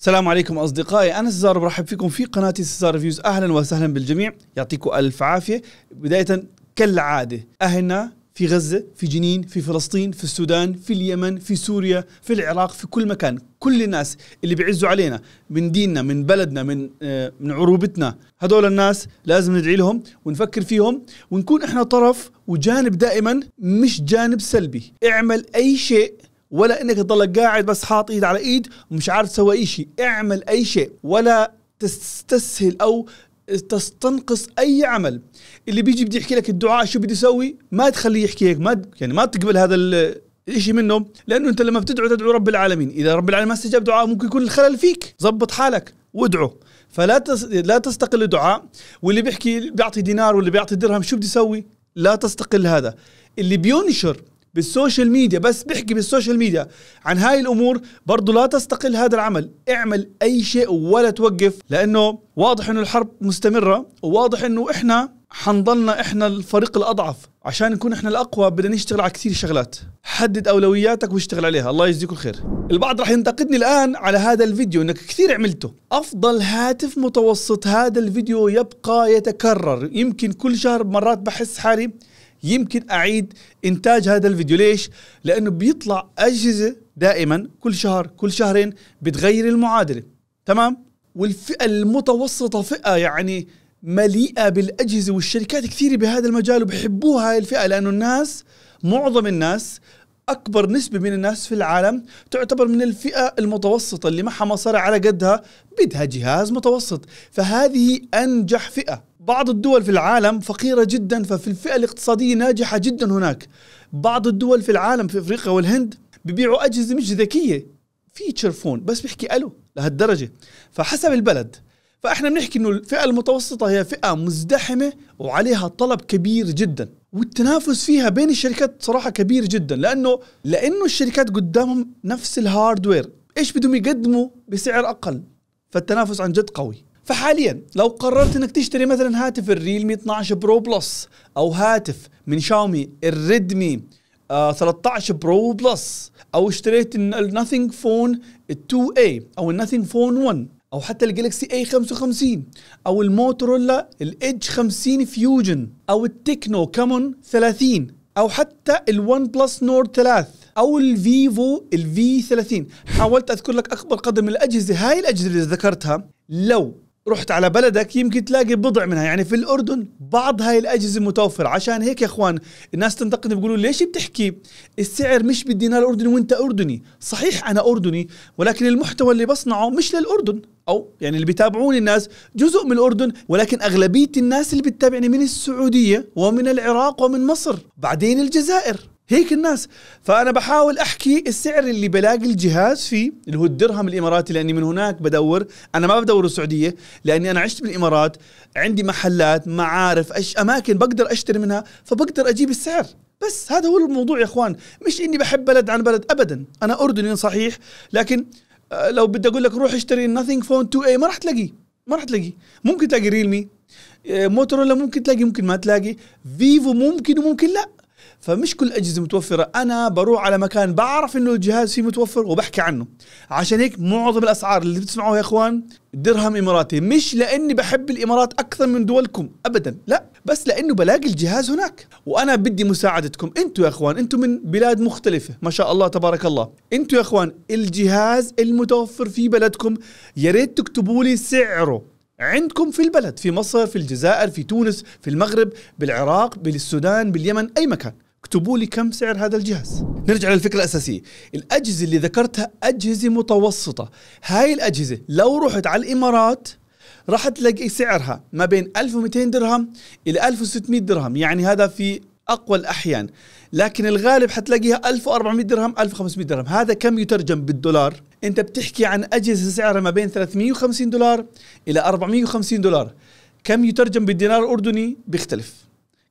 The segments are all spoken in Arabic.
السلام عليكم اصدقائي انا سزار برحب فيكم في قناه سزار ريفيوز اهلا وسهلا بالجميع يعطيكم الف عافيه بدايه كالعاده اهلنا في غزه في جنين في فلسطين في السودان في اليمن في سوريا في العراق في كل مكان كل الناس اللي بيعزوا علينا من ديننا من بلدنا من آه من عروبتنا هذول الناس لازم ندعي لهم ونفكر فيهم ونكون احنا طرف وجانب دائما مش جانب سلبي اعمل اي شيء ولا انك تضلك قاعد بس حاط ايد على ايد ومش عارف تسوي اي شيء اعمل اي شيء ولا تستسهل او تستنقص اي عمل اللي بيجي بده يحكي لك الدعاء شو بده يسوي ما تخليه يحكي لك ما يعني ما تقبل هذا الشيء منه لانه انت لما بتدعو تدعو رب العالمين اذا رب العالمين ما استجاب دعاء ممكن يكون الخلل فيك زبط حالك وادعو فلا تس... لا تستقل الدعاء واللي بيحكي بيعطي دينار واللي بيعطي درهم شو بده يسوي لا تستقل هذا اللي بينشر بالسوشيال ميديا بس بيحكي بالسوشيال ميديا عن هاي الامور برضه لا تستقل هذا العمل اعمل اي شيء ولا توقف لانه واضح انه الحرب مستمره وواضح انه احنا حنضلنا احنا الفريق الاضعف عشان نكون احنا الاقوى بدنا نشتغل على كثير شغلات حدد اولوياتك واشتغل عليها الله يجزيكم الخير البعض راح ينتقدني الان على هذا الفيديو انك كثير عملته افضل هاتف متوسط هذا الفيديو يبقى يتكرر يمكن كل شهر مرات بحس حالي يمكن اعيد انتاج هذا الفيديو ليش؟ لانه بيطلع اجهزه دائما كل شهر كل شهرين بتغير المعادله تمام؟ والفئه المتوسطه فئه يعني مليئه بالاجهزه والشركات كثيره بهذا المجال وبحبوها هاي الفئه لانه الناس معظم الناس اكبر نسبه من الناس في العالم تعتبر من الفئه المتوسطه اللي معها مصاري على قدها بدها جهاز متوسط فهذه انجح فئه بعض الدول في العالم فقيرة جدا ففي الفئة الاقتصادية ناجحة جدا هناك بعض الدول في العالم في افريقيا والهند بيبيعوا اجهزة مش ذكية فيتشر فون بس بيحكي الو لهالدرجة فحسب البلد فاحنا بنحكي انه الفئة المتوسطة هي فئة مزدحمة وعليها طلب كبير جدا والتنافس فيها بين الشركات صراحة كبير جدا لانه لانه الشركات قدامهم نفس الهاردوير ايش بدهم يقدموا بسعر اقل فالتنافس عن جد قوي فحاليا لو قررت انك تشتري مثلا هاتف الريلمي 12 برو بلس او هاتف من شاومي الريدمي آه 13 برو بلس او اشتريت الناثينج فون 2 a او الناثينج فون 1 او حتى الجالكسي اي 55 او الموتورولا الادج 50 فيوجن او التكنو كامون 30 او حتى الون بلس نورد 3 او الفيفو الفي 30 حاولت اذكر لك اكبر قدر من الاجهزه هاي الاجهزه اللي ذكرتها لو رحت على بلدك يمكن تلاقي بضع منها يعني في الأردن بعض هاي الأجهزة متوفرة عشان هيك يا أخوان الناس تنتقد بيقولوا ليش بتحكي السعر مش بالدينار الأردني وانت أردني صحيح أنا أردني ولكن المحتوى اللي بصنعه مش للأردن أو يعني اللي بيتابعوني الناس جزء من الأردن ولكن أغلبية الناس اللي بتتابعني من السعودية ومن العراق ومن مصر بعدين الجزائر هيك الناس فانا بحاول احكي السعر اللي بلاقي الجهاز فيه اللي هو الدرهم الاماراتي لاني من هناك بدور انا ما بدور السعوديه لاني انا عشت بالامارات عندي محلات معارف أش اماكن بقدر اشتري منها فبقدر اجيب السعر بس هذا هو الموضوع يا اخوان مش اني بحب بلد عن بلد ابدا انا اردني صحيح لكن آه، لو بدي اقول لك روح اشتري نثينج فون 2 اي ما راح تلاقيه ما راح تلاقيه ممكن تلاقي ريلمي موتورولا آه، ممكن تلاقي ممكن ما تلاقي فيفو ممكن وممكن لا فمش كل الاجهزه متوفره انا بروح على مكان بعرف انه الجهاز فيه متوفر وبحكي عنه عشان هيك معظم الاسعار اللي بتسمعوها يا اخوان درهم اماراتي مش لاني بحب الامارات اكثر من دولكم ابدا لا بس لانه بلاقي الجهاز هناك وانا بدي مساعدتكم انتم يا اخوان انتم من بلاد مختلفه ما شاء الله تبارك الله انتم يا اخوان الجهاز المتوفر في بلدكم يا ريت تكتبوا لي سعره عندكم في البلد في مصر في الجزائر في تونس في المغرب بالعراق بالسودان باليمن اي مكان اكتبوا لي كم سعر هذا الجهاز نرجع للفكرة الأساسية الأجهزة اللي ذكرتها أجهزة متوسطة هاي الأجهزة لو رحت على الإمارات راح تلاقي سعرها ما بين 1200 درهم إلى 1600 درهم يعني هذا في أقوى الأحيان لكن الغالب حتلاقيها 1400 درهم 1500 درهم هذا كم يترجم بالدولار انت بتحكي عن اجهزه سعرها ما بين 350 دولار الى 450 دولار كم يترجم بالدينار الاردني بيختلف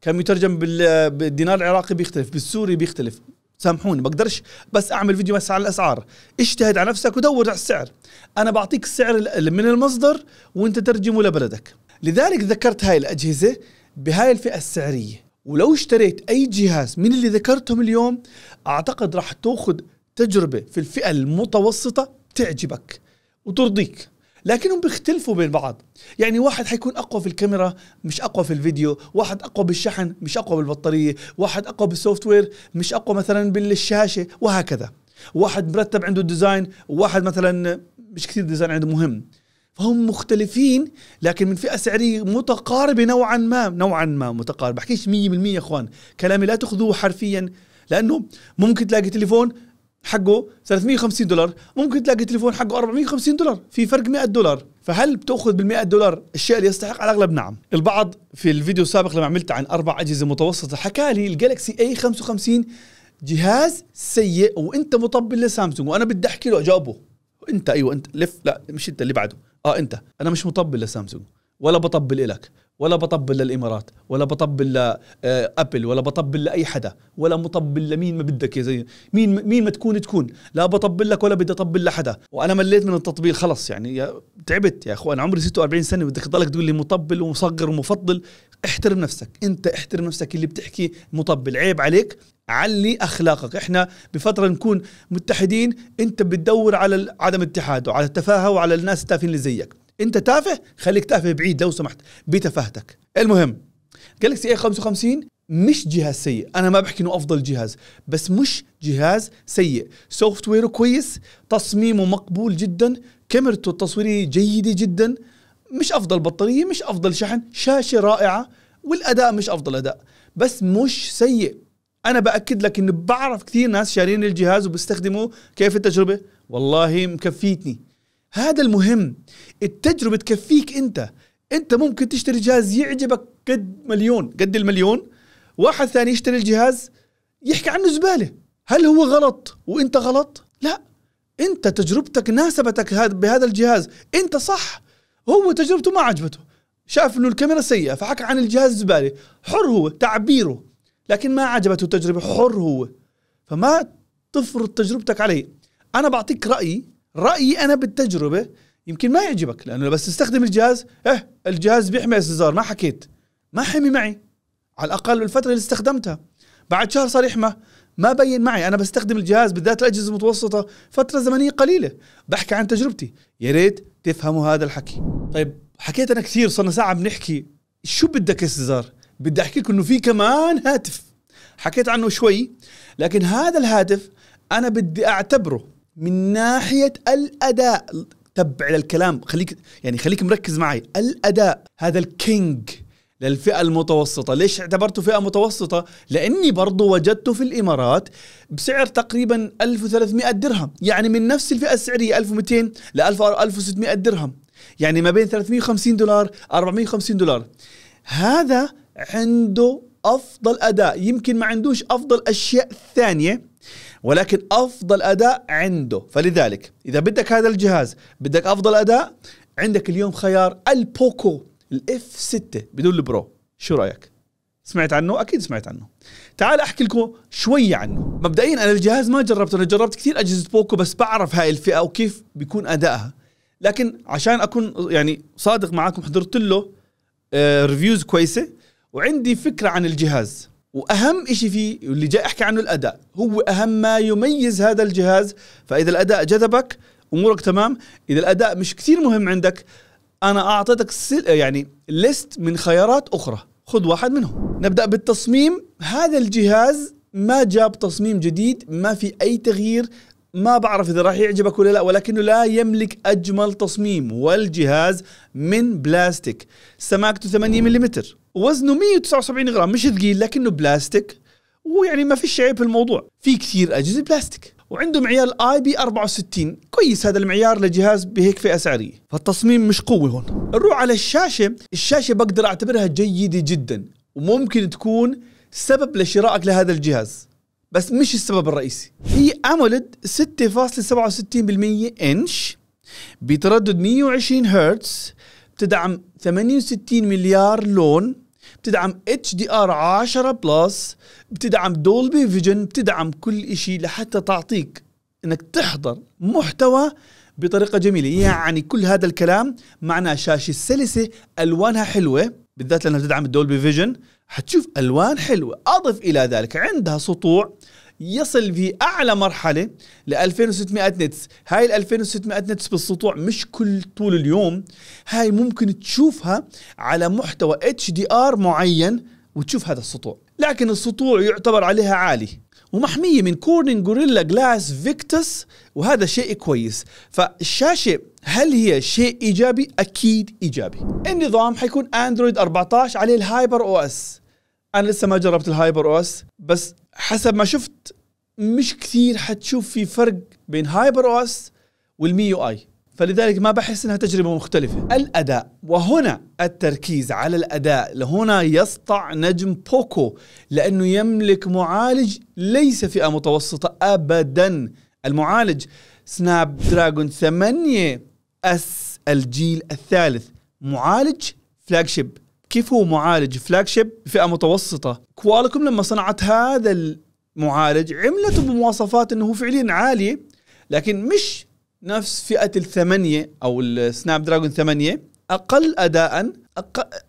كم يترجم بالدينار العراقي بيختلف بالسوري بيختلف سامحوني بقدرش بس اعمل فيديو بس على الاسعار اجتهد على نفسك ودور على السعر انا بعطيك السعر من المصدر وانت ترجمه لبلدك لذلك ذكرت هاي الاجهزه بهاي الفئه السعريه ولو اشتريت اي جهاز من اللي ذكرتهم اليوم اعتقد راح تاخذ تجربه في الفئه المتوسطه تعجبك وترضيك لكنهم بيختلفوا بين بعض يعني واحد حيكون اقوى في الكاميرا مش اقوى في الفيديو واحد اقوى بالشحن مش اقوى بالبطاريه واحد اقوى بالسوفت وير مش اقوى مثلا بالشاشه وهكذا واحد مرتب عنده ديزاين وواحد مثلا مش كثير ديزاين عنده مهم فهم مختلفين لكن من فئه سعريه متقاربه نوعا ما نوعا ما متقاربه بحكيش 100% يا اخوان كلامي لا تاخذوه حرفيا لانه ممكن تلاقي تليفون حقه 350 دولار ممكن تلاقي تليفون حقه 450 دولار في فرق 100 دولار فهل بتاخذ بال100 دولار الشيء اللي يستحق على الاغلب نعم البعض في الفيديو السابق لما عملت عن اربع اجهزه متوسطه حكى لي الجالكسي اي 55 جهاز سيء وانت مطبل لسامسونج وانا بدي احكي له اجاوبه انت ايوه انت لف لا مش انت اللي بعده اه انت انا مش مطبل لسامسونج ولا بطبل إلك ولا بطبل للامارات ولا بطبل لابل آه، ولا بطبل لاي حدا ولا مطبل لمين ما بدك يا زي مين مين ما تكون تكون لا بطبل لك ولا بدي اطبل لحدا وانا مليت من التطبيل خلص يعني يا تعبت يا اخوان عمري 46 سنه بدك تضلك تقول لي مطبل ومصغر ومفضل احترم نفسك انت احترم نفسك اللي بتحكي مطبل عيب عليك علي اخلاقك احنا بفتره نكون متحدين انت بتدور على عدم اتحاد وعلى التفاهه وعلى الناس التافهين اللي زيك انت تافه خليك تافه بعيد لو سمحت بتفاهتك المهم جالكسي اي 55 مش جهاز سيء انا ما بحكي انه افضل جهاز بس مش جهاز سيء سوفت ويره كويس تصميمه مقبول جدا كاميرته التصويريه جيده جدا مش افضل بطاريه مش افضل شحن شاشه رائعه والاداء مش افضل اداء بس مش سيء انا باكد لك انه بعرف كثير ناس شارين الجهاز وبيستخدموه كيف التجربه والله مكفيتني هذا المهم التجربة تكفيك أنت أنت ممكن تشتري جهاز يعجبك قد مليون قد المليون واحد ثاني يشتري الجهاز يحكي عنه زبالة هل هو غلط وأنت غلط؟ لا أنت تجربتك ناسبتك بهذا الجهاز أنت صح هو تجربته ما عجبته شاف انه الكاميرا سيئه فحكى عن الجهاز زباله حر هو تعبيره لكن ما عجبته التجربه حر هو فما تفرض تجربتك عليه انا بعطيك رايي رايي انا بالتجربه يمكن ما يعجبك لانه بس تستخدم الجهاز اه الجهاز بيحمي اسزار ما حكيت ما حمي معي على الاقل الفتره اللي استخدمتها بعد شهر صار يحمى ما بين معي انا بستخدم الجهاز بالذات الاجهزه المتوسطه فتره زمنيه قليله بحكي عن تجربتي يا ريت تفهموا هذا الحكي طيب حكيت انا كثير صرنا ساعه بنحكي شو بدك يا بدي احكي لكم انه في كمان هاتف حكيت عنه شوي لكن هذا الهاتف انا بدي اعتبره من ناحيه الاداء تبع للكلام خليك يعني خليك مركز معي الاداء هذا الكينج للفئة المتوسطة ليش اعتبرته فئة متوسطة؟ لأني برضو وجدته في الإمارات بسعر تقريبا 1300 درهم يعني من نفس الفئة السعرية 1200 ل 1600 درهم يعني ما بين 350 دولار 450 دولار هذا عنده أفضل أداء يمكن ما عندوش أفضل أشياء ثانية ولكن افضل اداء عنده فلذلك اذا بدك هذا الجهاز بدك افضل اداء عندك اليوم خيار البوكو الاف 6 بدون البرو شو رايك سمعت عنه اكيد سمعت عنه تعال احكي لكم شويه عنه مبدئيا انا الجهاز ما جربته انا جربت كثير اجهزه بوكو بس بعرف هاي الفئه وكيف بيكون ادائها لكن عشان اكون يعني صادق معاكم حضرت له ريفيوز آه، كويسه وعندي فكره عن الجهاز واهم شيء فيه واللي جاي احكي عنه الاداء هو اهم ما يميز هذا الجهاز فاذا الاداء جذبك امورك تمام اذا الاداء مش كثير مهم عندك انا اعطيتك سل... يعني ليست من خيارات اخرى خذ واحد منهم نبدا بالتصميم هذا الجهاز ما جاب تصميم جديد ما في اي تغيير ما بعرف اذا راح يعجبك ولا لا ولكنه لا يملك اجمل تصميم والجهاز من بلاستيك سماكته 8 ملم وزنه 179 غرام مش ثقيل لكنه بلاستيك ويعني ما فيش عيب في الموضوع في كثير اجهزه بلاستيك وعنده معيار اي بي 64 كويس هذا المعيار لجهاز بهيك فئه سعريه فالتصميم مش قوي هون نروح على الشاشه الشاشه بقدر اعتبرها جيده جدا وممكن تكون سبب لشرائك لهذا الجهاز بس مش السبب الرئيسي هي اموليد 6.67% انش بتردد 120 هرتز بتدعم 68 مليار لون بتدعم اتش دي ار 10 بلس بتدعم دولبي فيجن بتدعم كل شيء لحتى تعطيك انك تحضر محتوى بطريقه جميله يعني كل هذا الكلام معناه شاشه سلسه الوانها حلوه بالذات لانها تدعم الدولبي فيجن حتشوف الوان حلوه اضف الى ذلك عندها سطوع يصل في اعلى مرحله ل 2600 نتس هاي ال 2600 نتس بالسطوع مش كل طول اليوم هاي ممكن تشوفها على محتوى اتش دي ار معين وتشوف هذا السطوع لكن السطوع يعتبر عليها عالي ومحمية من كورنين غوريلا جلاس فيكتس وهذا شيء كويس فالشاشة هل هي شيء إيجابي؟ أكيد إيجابي النظام حيكون أندرويد 14 عليه الهايبر أو أس أنا لسه ما جربت الهايبر أو أس بس حسب ما شفت مش كثير حتشوف في فرق بين هايبر او اس والمي يو اي فلذلك ما بحس انها تجربه مختلفه الاداء وهنا التركيز على الاداء لهنا يسطع نجم بوكو لانه يملك معالج ليس فئه متوسطه ابدا المعالج سناب دراجون 8 اس الجيل الثالث معالج فلاج شيب كيف هو معالج فلاج شيب فئه متوسطه كوالكم لما صنعت هذا المعالج عملته بمواصفات انه فعليا عالي لكن مش نفس فئه الثمانيه او السناب دراجون 8 اقل اداء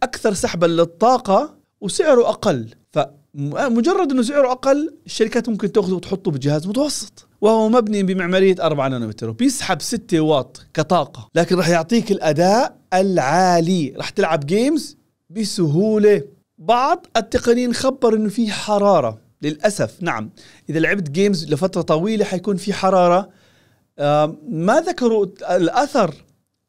اكثر سحبا للطاقه وسعره اقل فمجرد انه سعره اقل الشركات ممكن تاخذه وتحطه بجهاز متوسط وهو مبني بمعماريه 4 نانومتر وبيسحب 6 واط كطاقه لكن راح يعطيك الاداء العالي راح تلعب جيمز بسهوله بعض التقنيين خبر انه في حراره للاسف نعم اذا لعبت جيمز لفتره طويله حيكون في حراره ما ذكروا الاثر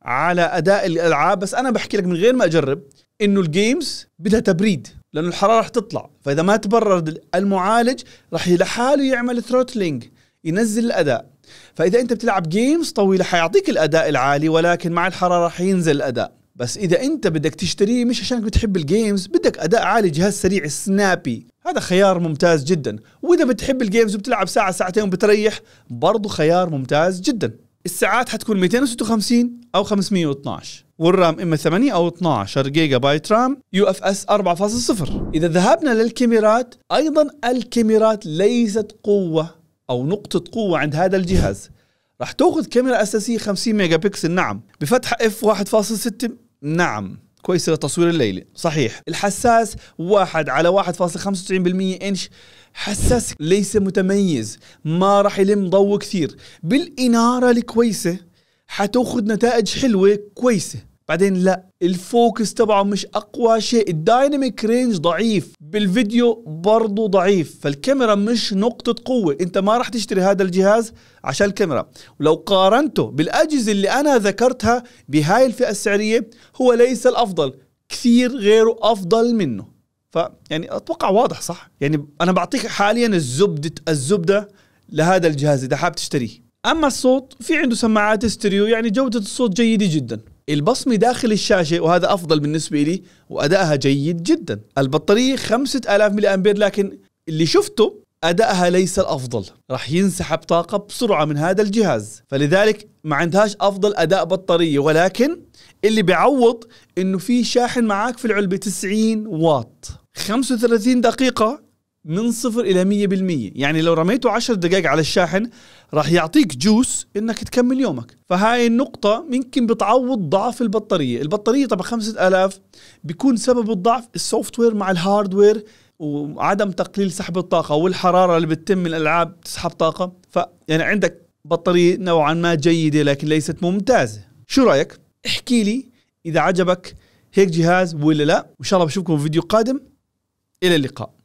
على اداء الالعاب بس انا بحكي لك من غير ما اجرب انه الجيمز بدها تبريد لانه الحراره رح تطلع فاذا ما تبرد المعالج رح لحاله يعمل ثروتلينج ينزل الاداء فاذا انت بتلعب جيمز طويله حيعطيك الاداء العالي ولكن مع الحراره رح ينزل الاداء بس اذا انت بدك تشتريه مش عشانك بتحب الجيمز بدك اداء عالي جهاز سريع سنابي هذا خيار ممتاز جدا واذا بتحب الجيمز وبتلعب ساعه ساعتين وبتريح برضه خيار ممتاز جدا الساعات حتكون 256 او 512 والرام اما 8 او 12 جيجا بايت رام يو اف اس 4.0 اذا ذهبنا للكاميرات ايضا الكاميرات ليست قوه او نقطه قوه عند هذا الجهاز راح تاخذ كاميرا اساسيه 50 ميجا بكسل نعم بفتحه اف 1.6 نعم كويسه للتصوير الليلي صحيح الحساس واحد على 1.95% انش حساس ليس متميز ما راح يلم ضوء كثير بالإنارة الكويسة حتاخذ نتائج حلوة كويسة بعدين لا الفوكس تبعه مش اقوى شيء الدايناميك رينج ضعيف بالفيديو برضه ضعيف فالكاميرا مش نقطة قوة انت ما راح تشتري هذا الجهاز عشان الكاميرا ولو قارنته بالاجهزة اللي انا ذكرتها بهاي الفئة السعرية هو ليس الافضل كثير غيره افضل منه فيعني اتوقع واضح صح يعني انا بعطيك حاليا الزبدة الزبدة لهذا الجهاز اذا حاب تشتريه اما الصوت في عنده سماعات استريو يعني جودة الصوت جيدة جدا البصمه داخل الشاشة وهذا أفضل بالنسبة لي وأدائها جيد جدا البطارية 5000 ملي أمبير لكن اللي شفته أدائها ليس الأفضل راح ينسحب طاقة بسرعة من هذا الجهاز فلذلك ما عندهاش أفضل أداء بطارية ولكن اللي بيعوض إنه في شاحن معاك في العلبة 90 واط 35 دقيقة من صفر إلى 100% يعني لو رميته 10 دقائق على الشاحن راح يعطيك جوس انك تكمل يومك فهاي النقطة ممكن بتعوض ضعف البطارية البطارية طبعا 5000 بيكون سبب الضعف السوفت وير مع الهاردوير وعدم تقليل سحب الطاقة والحرارة اللي بتتم من الألعاب تسحب طاقة ف يعني عندك بطارية نوعا ما جيدة لكن ليست ممتازة شو رأيك؟ احكي لي إذا عجبك هيك جهاز ولا لا وإن شاء الله بشوفكم في فيديو قادم إلى اللقاء